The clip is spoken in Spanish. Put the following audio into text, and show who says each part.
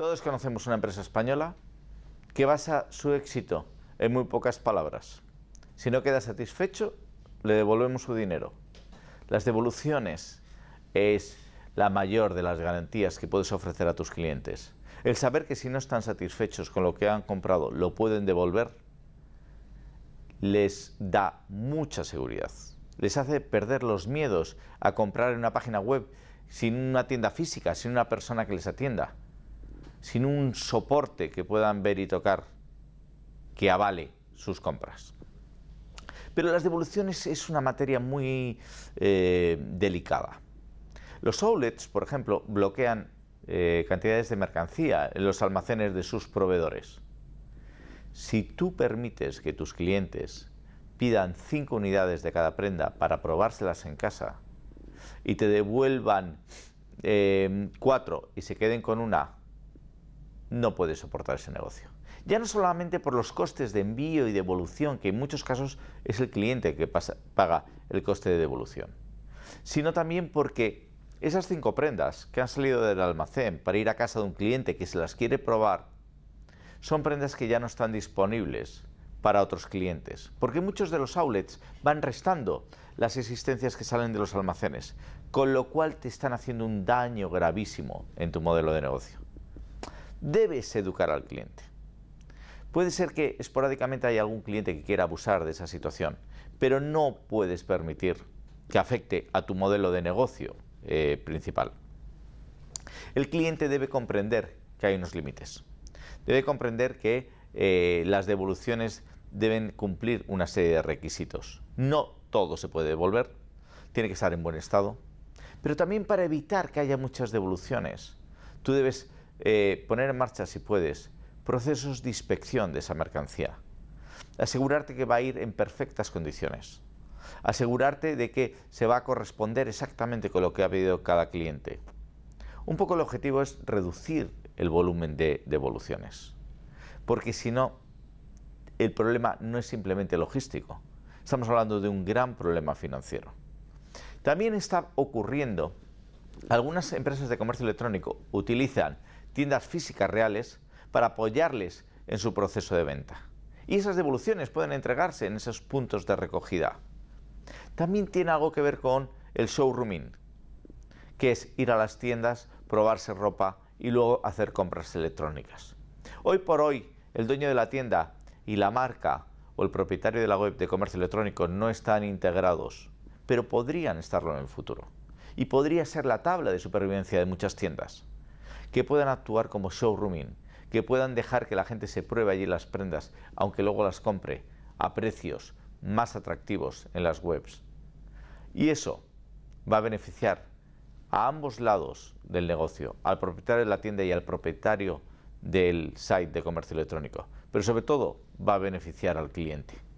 Speaker 1: Todos conocemos una empresa española que basa su éxito en muy pocas palabras. Si no queda satisfecho, le devolvemos su dinero. Las devoluciones es la mayor de las garantías que puedes ofrecer a tus clientes. El saber que si no están satisfechos con lo que han comprado, lo pueden devolver, les da mucha seguridad. Les hace perder los miedos a comprar en una página web sin una tienda física, sin una persona que les atienda sin un soporte que puedan ver y tocar que avale sus compras. Pero las devoluciones es una materia muy eh, delicada. Los outlets, por ejemplo, bloquean eh, cantidades de mercancía en los almacenes de sus proveedores. Si tú permites que tus clientes pidan cinco unidades de cada prenda para probárselas en casa y te devuelvan eh, cuatro y se queden con una no puede soportar ese negocio. Ya no solamente por los costes de envío y devolución, que en muchos casos es el cliente que paga el coste de devolución, sino también porque esas cinco prendas que han salido del almacén para ir a casa de un cliente que se las quiere probar, son prendas que ya no están disponibles para otros clientes, porque muchos de los outlets van restando las existencias que salen de los almacenes, con lo cual te están haciendo un daño gravísimo en tu modelo de negocio debes educar al cliente. Puede ser que esporádicamente haya algún cliente que quiera abusar de esa situación, pero no puedes permitir que afecte a tu modelo de negocio eh, principal. El cliente debe comprender que hay unos límites. Debe comprender que eh, las devoluciones deben cumplir una serie de requisitos. No todo se puede devolver, tiene que estar en buen estado, pero también para evitar que haya muchas devoluciones, tú debes eh, poner en marcha, si puedes, procesos de inspección de esa mercancía. Asegurarte que va a ir en perfectas condiciones. Asegurarte de que se va a corresponder exactamente con lo que ha pedido cada cliente. Un poco el objetivo es reducir el volumen de devoluciones. Porque si no, el problema no es simplemente logístico. Estamos hablando de un gran problema financiero. También está ocurriendo, algunas empresas de comercio electrónico utilizan tiendas físicas reales para apoyarles en su proceso de venta. Y esas devoluciones pueden entregarse en esos puntos de recogida. También tiene algo que ver con el showrooming, que es ir a las tiendas, probarse ropa y luego hacer compras electrónicas. Hoy por hoy, el dueño de la tienda y la marca o el propietario de la web de comercio electrónico no están integrados, pero podrían estarlo en el futuro. Y podría ser la tabla de supervivencia de muchas tiendas que puedan actuar como showrooming, que puedan dejar que la gente se pruebe allí las prendas, aunque luego las compre a precios más atractivos en las webs. Y eso va a beneficiar a ambos lados del negocio, al propietario de la tienda y al propietario del site de comercio electrónico, pero sobre todo va a beneficiar al cliente.